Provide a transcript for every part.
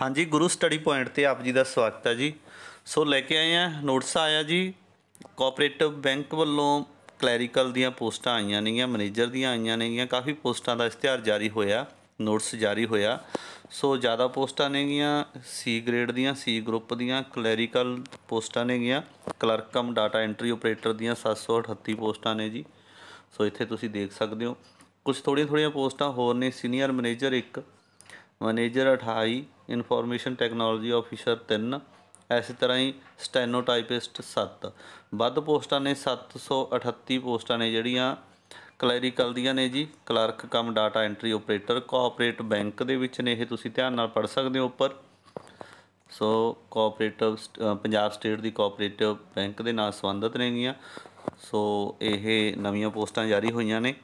ਹਾਂਜੀ ਗੁਰੂ study point ਤੇ ਆਪ ਜੀ ਦਾ ਸਵਾਗਤ ਹੈ ਜੀ ਸੋ ਲੈ ਕੇ ਆਏ ਆ ਨੋਟਿਸ ਆਇਆ ਜੀ ਕੋਆਪਰੇਟਿਵ ਬੈਂਕ ਵੱਲੋਂ ਕਲੈਰੀਕਲ ਦੀਆਂ ਪੋਸਟਾਂ ਆਈਆਂ ਨੇਗੀਆਂ ਮੈਨੇਜਰ ਦੀਆਂ ਆਈਆਂ ਨੇਗੀਆਂ ਕਾਫੀ ਪੋਸਟਾਂ ਦਾ ਇਸ਼ਤਿਹਾਰ ਜਾਰੀ ਹੋਇਆ ਨੋਟਿਸ ਜਾਰੀ ਹੋਇਆ ਸੋ ਜ਼ਿਆਦਾ ਪੋਸਟਾਂ ਨੇਗੀਆਂ ਸੀ ਗ੍ਰੇਡ ਦੀਆਂ ਸੀ ਗਰੁੱਪ ਦੀਆਂ ਕਲੈਰੀਕਲ ਪੋਸਟਾਂ ਨੇਗੀਆਂ clerk cum data entry operator ਦੀਆਂ 738 ਪੋਸਟਾਂ ਨੇ ਜੀ ਸੋ ਇੱਥੇ ਤੁਸੀਂ ਦੇਖ ਸਕਦੇ ਹੋ ਕੁਝ ਥੋੜੀਆਂ ਥੋੜੀਆਂ ਪੋਸਟਾਂ ਹੋਰ ਨੇ ਸੀਨੀਅਰ ਮੈਨੇਜਰ ਇੱਕ ਮੈਨੇਜਰ 28 ਇਨਫੋਰਮੇਸ਼ਨ ਟੈਕਨੋਲੋਜੀ ਆਫੀਸਰ 3 ਇਸੇ ਤਰ੍ਹਾਂ ਹੀ ਸਟੈਨੋਟਾਈਪਿਸਟ 7 ਵੱਧ ਪੋਸਟਾਂ ਨੇ 738 ਪੋਸਟਾਂ ਨੇ ਜਿਹੜੀਆਂ ਕਲੈਰੀਕਲ ਦੀਆਂ ਨੇ ਜੀ clerk cum data entry operator cooperative bank ਦੇ ਵਿੱਚ ਨੇ ਇਹ ਤੁਸੀਂ ਧਿਆਨ ਨਾਲ ਪੜ੍ਹ ਸਕਦੇ ਹੋ ਉੱਪਰ ਸੋ ਕੋਆਪਰੇਟਿਵ ਪੰਜਾਬ ਸਟੇਟ ਦੀ ਕੋਆਪਰੇਟਿਵ ਬੈਂਕ ਦੇ ਨਾਲ ਸੰਬੰਧਿਤ ਨੇਗੀਆਂ ਸੋ ਇਹ ਨਵੀਆਂ ਪੋਸਟਾਂ ਜਾਰੀ ਹੋਈਆਂ ਨੇ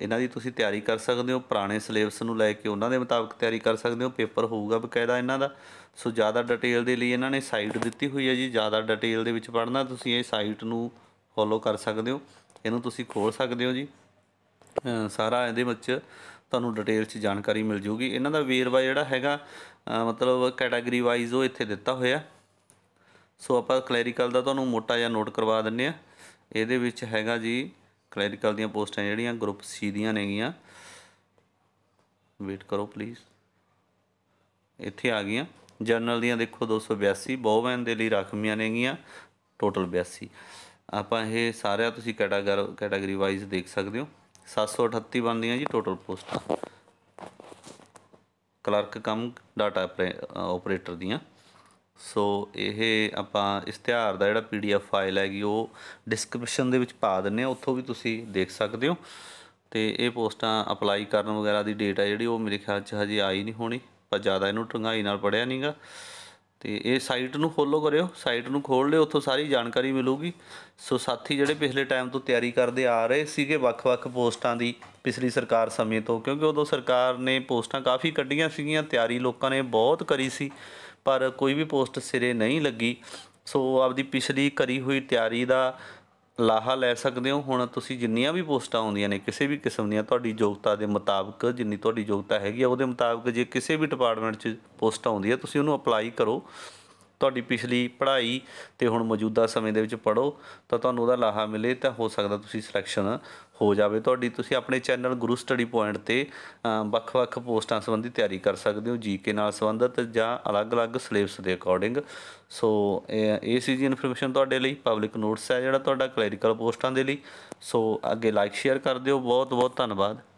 ਇਹਨਾਂ ਦੀ ਤੁਸੀਂ ਤਿਆਰੀ ਕਰ ਸਕਦੇ ਹੋ ਪੁਰਾਣੇ ਸਿਲੇਬਸ ਨੂੰ ਲੈ ਕੇ ਉਹਨਾਂ ਦੇ ਮੁਤਾਬਕ ਤਿਆਰੀ ਕਰ ਸਕਦੇ ਹੋ ਪੇਪਰ ਹੋਊਗਾ ਬਕਾਇਦਾ ਇਹਨਾਂ ਦਾ ਸੋ ਜ਼ਿਆਦਾ ਡਿਟੇਲ ਦੇ ਲਈ ਇਹਨਾਂ ਨੇ ਸਾਈਟ ਦਿੱਤੀ ਹੋਈ ਹੈ ਜੀ ਜ਼ਿਆਦਾ ਡਿਟੇਲ ਦੇ ਵਿੱਚ ਪੜ੍ਹਨਾ ਤੁਸੀਂ ਇਹ ਸਾਈਟ ਨੂੰ ਫੋਲੋ ਕਰ ਸਕਦੇ ਹੋ ਇਹਨੂੰ ਤੁਸੀਂ ਖੋਲ ਸਕਦੇ ਹੋ ਜੀ ਸਾਰਾ ਇਹਦੇ ਵਿੱਚ ਤੁਹਾਨੂੰ ਡਿਟੇਲ 'ਚ ਜਾਣਕਾਰੀ ਮਿਲ ਜੂਗੀ ਇਹਨਾਂ ਦਾ ਵੇਰਵਾ ਜਿਹੜਾ ਹੈਗਾ ਮਤਲਬ ਕੈਟਾਗਰੀ ਵਾਈਜ਼ ਉਹ ਇੱਥੇ ਦਿੱਤਾ ਹੋਇਆ ਸੋ ਆਪਾਂ ਕਲੈਰੀਕਲ ਦਾ ਤੁਹਾਨੂੰ ਮੋਟਾ ਜਿਹਾ ਨੋਟ ਕਰਵਾ ਦਿੰਨੇ ਆ ਇਹਦੇ ਵਿੱਚ ਹੈਗਾ ਜੀ ਕਲੈਰੀਕਲ ਦੀਆਂ ਪੋਸਟਾਂ ਜਿਹੜੀਆਂ ਗਰੁੱਪ ਸੀ ਦੀਆਂ ਨੇਗੀਆਂ ਵੇਟ ਕਰੋ ਪਲੀਜ਼ ਇੱਥੇ ਆ ਗਈਆਂ ਜਰਨਲ ਦੀਆਂ ਦੇਖੋ 282 ਬਹੁਵੈਨ ਦੇ ਲਈ ਰਕਮੀਆਂ ਨੇਗੀਆਂ ਟੋਟਲ 82 ਆਪਾਂ ਇਹ ਸਾਰਿਆਂ ਤੁਸੀਂ ਕੈਟਾਗਰ ਕੈਟਾਗਰੀ ਵਾਈਜ਼ ਦੇਖ ਸਕਦੇ ਹੋ 738 ਬਣਦੀਆਂ ਜੀ ਟੋਟਲ ਪੋਸਟਾਂ ਕਲਰਕ ਕਮ ਡਾਟਾ ਆਪਰੇਟਰ ਦੀਆਂ ਸੋ ਇਹ ਆਪਾਂ ਇਸ਼ਤਿਹਾਰ ਦਾ ਜਿਹੜਾ ਪੀਡੀਐਫ ਫਾਈਲ ਹੈਗੀ ਉਹ ਡਿਸਕ੍ਰਿਪਸ਼ਨ ਦੇ ਵਿੱਚ ਪਾ ਦਿੰਨੇ ਆ ਉੱਥੋਂ ਵੀ ਤੁਸੀਂ ਦੇਖ ਸਕਦੇ ਹੋ ਤੇ ਇਹ ਪੋਸਟਾਂ ਅਪਲਾਈ ਕਰਨ ਵਗੈਰਾ ਦੀ ਡੇਟ ਹੈ ਜਿਹੜੀ ਉਹ ਮੇਰੇ ਖਿਆਲ 'ਚ ਹਜੇ ਆਈ ਨਹੀਂ ਹੋਣੀ ਪਰ ਜ਼ਿਆਦਾ ਇਹਨੂੰ ਟੰਗਾਈ ਨਾਲ ਪੜਿਆ ਨਹੀਂਗਾ ਤੇ ਇਹ ਸਾਈਟ ਨੂੰ ਫੋਲੋ ਕਰਿਓ ਸਾਈਟ ਨੂੰ ਖੋਲ ਲਿਓ ਉੱਥੋਂ ਸਾਰੀ ਜਾਣਕਾਰੀ ਮਿਲੂਗੀ ਸੋ ਸਾਥੀ ਜਿਹੜੇ ਪਿਛਲੇ ਟਾਈਮ ਤੋਂ ਤਿਆਰੀ ਕਰਦੇ ਆ ਰਹੇ ਸੀਗੇ ਵੱਖ-ਵੱਖ ਪੋਸਟਾਂ ਦੀ ਪਿਛਲੀ ਸਰਕਾਰ ਸਮੇਂ ਤੋਂ ਕਿਉਂਕਿ ਉਦੋਂ ਸਰਕਾਰ ਨੇ ਪੋਸਟਾਂ ਕਾਫੀ ਕੱਢੀਆਂ ਸੀਗੀਆਂ ਤਿਆਰੀ ਲੋਕਾਂ ਨੇ ਬਹੁਤ ਕਰੀ ਸੀ ਪਰ ਕੋਈ ਵੀ ਪੋਸਟ ਸਿਰੇ ਨਹੀਂ ਲੱਗੀ ਸੋ ਆਪਦੀ ਪਿਛਲੀ ਕਰੀ ਹੋਈ ਤਿਆਰੀ ਦਾ ਲਾਹਾ ਲੈ ਸਕਦੇ ਹੋ ਹੁਣ ਤੁਸੀਂ ਜਿੰਨੀਆਂ ਵੀ ਪੋਸਟਾਂ ਆਉਂਦੀਆਂ ਨੇ ਕਿਸੇ ਵੀ ਕਿਸਮ ਦੀਆਂ ਤੁਹਾਡੀ ਯੋਗਤਾ ਦੇ ਮੁਤਾਬਕ ਜਿੰਨੀ ਤੁਹਾਡੀ ਯੋਗਤਾ ਹੈਗੀ ਆ ਉਹਦੇ ਮੁਤਾਬਕ ਜੇ ਕਿਸੇ ਵੀ ਡਿਪਾਰਟਮੈਂਟ 'ਚ ਪੋਸਟ ਆਉਂਦੀ ਹੈ ਤੁਸੀਂ ਉਹਨੂੰ ਅਪਲਾਈ ਕਰੋ ਤੁਹਾਡੀ ਪਿਛਲੀ ਪੜ੍ਹਾਈ ਤੇ ਹੁਣ ਮੌਜੂਦਾ ਸਮੇਂ ਦੇ ਵਿੱਚ ਪੜੋ ਤਾਂ ਤੁਹਾਨੂੰ ਉਹਦਾ ਲਾਹਾ ਮਿਲੇ ਤਾਂ ਹੋ ਸਕਦਾ ਤੁਸੀਂ ਸਿਲੈਕਸ਼ਨ ਹੋ ਜਾਵੇ ਤੁਹਾਡੀ ਤੁਸੀਂ ਆਪਣੇ ਚੈਨਲ ਗੁਰੂ ਸਟੱਡੀ ਪੁਆਇੰਟ ਤੇ ਵੱਖ-ਵੱਖ ਪੋਸਟਾਂ ਸੰਬੰਧੀ ਤਿਆਰੀ ਕਰ ਸਕਦੇ ਹੋ ਜੀਕੇ ਨਾਲ ਸੰਬੰਧਿਤ ਜਾਂ ਅਲੱਗ-ਅਲੱਗ ਸਿਲੇਬਸ ਦੇ ਅਕੋਰਡਿੰਗ ਸੋ ਇਹ ਸੀ ਜੀ ਇਨਫੋਰਮੇਸ਼ਨ ਤੁਹਾਡੇ ਲਈ ਪਬਲਿਕ ਨੋਟਸ ਹੈ ਜਿਹੜਾ ਤੁਹਾਡਾ ਕਲੈਰੀਕਲ ਪੋਸਟਾਂ ਦੇ ਲਈ ਸੋ ਅੱਗੇ ਲਾਈਕ ਸ਼ੇਅਰ ਕਰ ਦਿਓ ਬਹੁਤ-ਬਹੁਤ ਧੰਨਵਾਦ